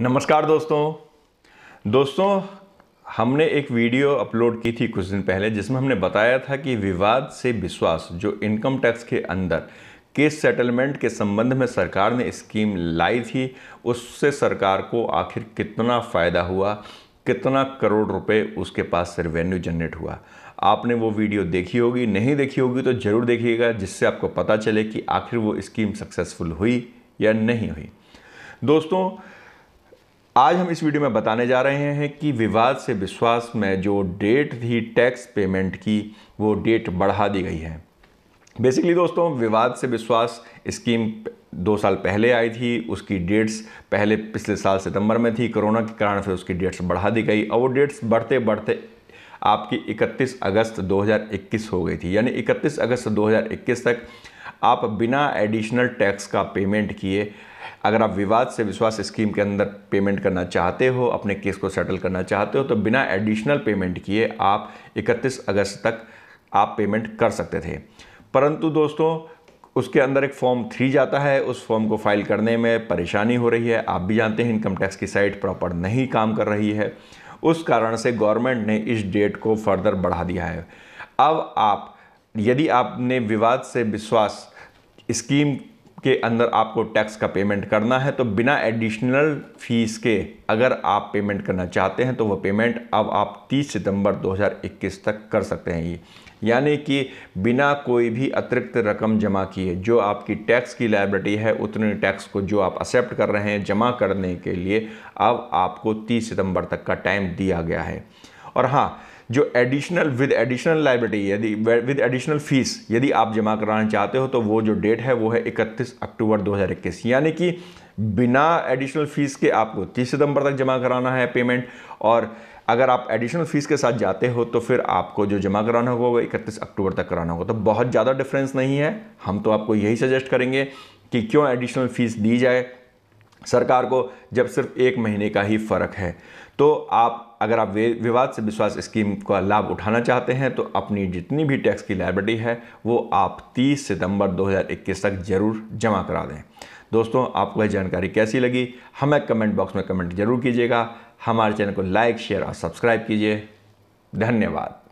नमस्कार दोस्तों दोस्तों हमने एक वीडियो अपलोड की थी कुछ दिन पहले जिसमें हमने बताया था कि विवाद से विश्वास जो इनकम टैक्स के अंदर केस सेटलमेंट के संबंध में सरकार ने स्कीम लाई थी उससे सरकार को आखिर कितना फ़ायदा हुआ कितना करोड़ रुपए उसके पास से रेवेन्यू जनरेट हुआ आपने वो वीडियो देखी होगी नहीं देखी होगी तो ज़रूर देखिएगा जिससे आपको पता चले कि आखिर वो स्कीम सक्सेसफुल हुई या नहीं हुई दोस्तों आज हम इस वीडियो में बताने जा रहे हैं कि विवाद से विश्वास में जो डेट थी टैक्स पेमेंट की वो डेट बढ़ा दी गई है बेसिकली दोस्तों विवाद से विश्वास स्कीम दो साल पहले आई थी उसकी डेट्स पहले पिछले साल सितंबर में थी कोरोना के कारण फिर उसकी डेट्स बढ़ा दी गई और वो डेट्स बढ़ते बढ़ते आपकी 31 अगस्त 2021 हो गई थी यानी 31 अगस्त 2021 तक आप बिना एडिशनल टैक्स का पेमेंट किए अगर आप विवाद से विश्वास स्कीम के अंदर पेमेंट करना चाहते हो अपने केस को सेटल करना चाहते हो तो बिना एडिशनल पेमेंट किए आप 31 अगस्त तक आप पेमेंट कर सकते थे परंतु दोस्तों उसके अंदर एक फॉर्म थ्री जाता है उस फॉर्म को फाइल करने में परेशानी हो रही है आप भी जानते हैं इनकम टैक्स की साइट प्रॉपर नहीं काम कर रही है उस कारण से गवर्नमेंट ने इस डेट को फर्दर बढ़ा दिया है अब आप यदि आपने विवाद से विश्वास स्कीम के अंदर आपको टैक्स का पेमेंट करना है तो बिना एडिशनल फीस के अगर आप पेमेंट करना चाहते हैं तो वह पेमेंट अब आप 30 सितंबर 2021 तक कर सकते हैं ये यानी कि बिना कोई भी अतिरिक्त रकम जमा किए जो आपकी टैक्स की लाइबिलिटी है उतने टैक्स को जो आप एक्सेप्ट कर रहे हैं जमा करने के लिए अब आपको 30 सितंबर तक का टाइम दिया गया है और हाँ जो एडिशनल विद एडिशनल लाइब्रेटी यदि विद एडिशनल फ़ीस यदि आप जमा कराना चाहते हो तो वो जो डेट है वो है 31 अक्टूबर 2021 यानी कि बिना एडिशनल फ़ीस के आपको 30 सितंबर तक जमा कराना है पेमेंट और अगर आप एडिशनल फ़ीस के साथ जाते हो तो फिर आपको जो जमा कराना होगा वो इकतीस अक्टूबर तक कराना होगा तो बहुत ज़्यादा डिफरेंस नहीं है हम तो आपको यही सजेस्ट करेंगे कि क्यों एडिशनल फ़ीस दी जाए सरकार को जब सिर्फ एक महीने का ही फ़र्क है तो आप अगर आप विवाद से विश्वास स्कीम का लाभ उठाना चाहते हैं तो अपनी जितनी भी टैक्स की लाइब्रेटी है वो आप 30 सितंबर 2021 तक ज़रूर जमा करा दें दोस्तों आपको यह जानकारी कैसी लगी हमें कमेंट बॉक्स में कमेंट जरूर कीजिएगा हमारे चैनल को लाइक शेयर और सब्सक्राइब कीजिए धन्यवाद